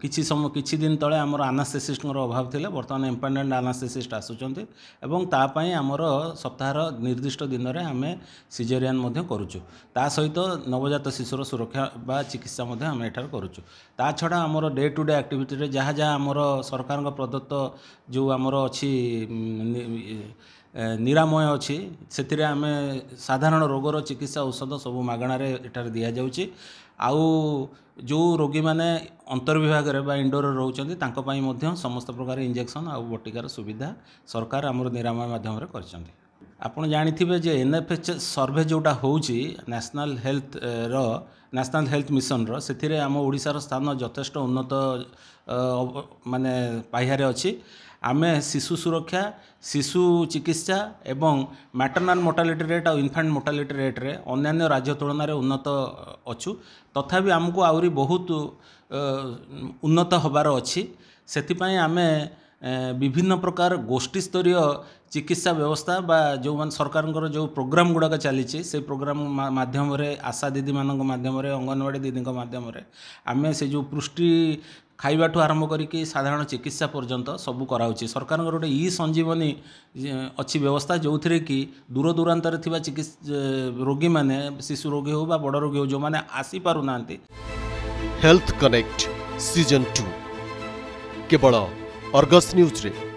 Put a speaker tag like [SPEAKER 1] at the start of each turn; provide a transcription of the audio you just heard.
[SPEAKER 1] କିଛି ସମୟ କିଛି ଦିନ ତଳେ ଆମର ଆନାସ୍ଥେସିଷ୍ଟଙ୍କର ଅଭାବ ଥିଲା ବର୍ତ୍ତମାନ ଇମ୍ପାର୍ଟେଣ୍ଟ ଆନାସ୍ଥେସିଷ୍ଟ ଆସୁଛନ୍ତି ଏବଂ ତା ପାଇଁ ଆମର ସପ୍ତାହର ନିର୍ଦ୍ଦିଷ୍ଟ ଦିନରେ ଆମେ ସିଜେରିଆନ୍ ମଧ୍ୟ କରୁଛୁ ତା ସହିତ ନବଜାତ ଶିଶୁର ସୁରକ୍ଷା ବା ଚିକିତ୍ସା ମଧ୍ୟ ଆମେ ଏଠାରେ କରୁଛୁ ତା ଛଡ଼ା ଆମର ଡେ ଟୁ ଡେ ଆକ୍ଟିଭିଟିରେ ଯାହା ଯାହା ଆମର ସରକାରଙ୍କ ପ୍ରଦତ୍ତ ଯେଉଁ ଆମର ଅଛି ନିରାମୟ ଅଛି ସେଥିରେ ଆମେ ସାଧାରଣ ରୋଗର ଚିକିତ୍ସା ଔଷଧ ସବୁ ମାଗଣାରେ ଏଠାରେ ଦିଆଯାଉଛି ଆଉ ଯେଉଁ ରୋଗୀମାନେ ଅନ୍ତର୍ବିଭାଗରେ ବା ଇଣ୍ଡୋରରେ ରହୁଛନ୍ତି ତାଙ୍କ ପାଇଁ ମଧ୍ୟ ସମସ୍ତ ପ୍ରକାର ଇଞ୍ଜେକ୍ସନ୍ ଆଉ ବଟିକାର ସୁବିଧା ସରକାର ଆମର ନିରାମୟ ମାଧ୍ୟମରେ କରିଛନ୍ତି ଆପଣ ଜାଣିଥିବେ ଯେ ଏନ୍ଏଫ୍ଏଚ୍ ସର୍ଭେ ଯେଉଁଟା ହେଉଛି ନ୍ୟାସନାଲ୍ ହେଲ୍ଥର ନ୍ୟାସନାଲ୍ ହେଲ୍ଥ ମିଶନର ସେଥିରେ ଆମ ଓଡ଼ିଶାର ସ୍ଥାନ ଯଥେଷ୍ଟ ଉନ୍ନତ ମାନେ ପାହ୍ୟାରେ ଅଛି ଆମେ ଶିଶୁ ସୁରକ୍ଷା ଶିଶୁ ଚିକିତ୍ସା ଏବଂ ମ୍ୟାଟର୍ନାଲ୍ ମୋର୍ଟାଲିଟି ରେଟ୍ ଆଉ ଇନଫାଣ୍ଟ ମୋର୍ଟାଲିଟି ରେଟ୍ରେ ଅନ୍ୟାନ୍ୟ ରାଜ୍ୟ ତୁଳନାରେ ଉନ୍ନତ ଅଛୁ ତଥାପି ଆମକୁ ଆହୁରି ବହୁତ ଉନ୍ନତ ହେବାର ଅଛି ସେଥିପାଇଁ ଆମେ ବିଭିନ୍ନ ପ୍ରକାର ଗୋଷ୍ଠୀ ସ୍ତରୀୟ ଚିକିତ୍ସା ବ୍ୟବସ୍ଥା ବା ଯେଉଁମାନେ ସରକାରଙ୍କର ଯେଉଁ ପ୍ରୋଗ୍ରାମ୍ ଗୁଡ଼ାକ ଚାଲିଛି ସେ ପ୍ରୋଗ୍ରାମ୍ ମାଧ୍ୟମରେ ଆଶା ଦିଦିମାନଙ୍କ ମାଧ୍ୟମରେ ଅଙ୍ଗନବାଡ଼ି ଦିଦିଙ୍କ ମାଧ୍ୟମରେ ଆମେ ସେ ଯେଉଁ ପୃଷ୍ଟି ଖାଇବାଠୁ ଆରମ୍ଭ କରିକି ସାଧାରଣ ଚିକିତ୍ସା ପର୍ଯ୍ୟନ୍ତ ସବୁ କରାହେଉଛି ସରକାରଙ୍କର ଗୋଟେ ଇ ସଞ୍ଜୀବନୀ ଅଛି ବ୍ୟବସ୍ଥା ଯେଉଁଥିରେ କି ଦୂରଦୂରାନ୍ତରେ ଥିବା ଚିକିତ୍ସା ରୋଗୀମାନେ ଶିଶୁ ରୋଗୀ ହେଉ ବା ବଡ଼ ରୋଗୀ ହେଉ ଯେଉଁମାନେ ଆସିପାରୁନାହାନ୍ତି
[SPEAKER 2] ହେଲ୍ଥ କନେକ୍ଟ ସିଜନ୍ ଟୁ କେବଳ अर्गस न्यूज़ रे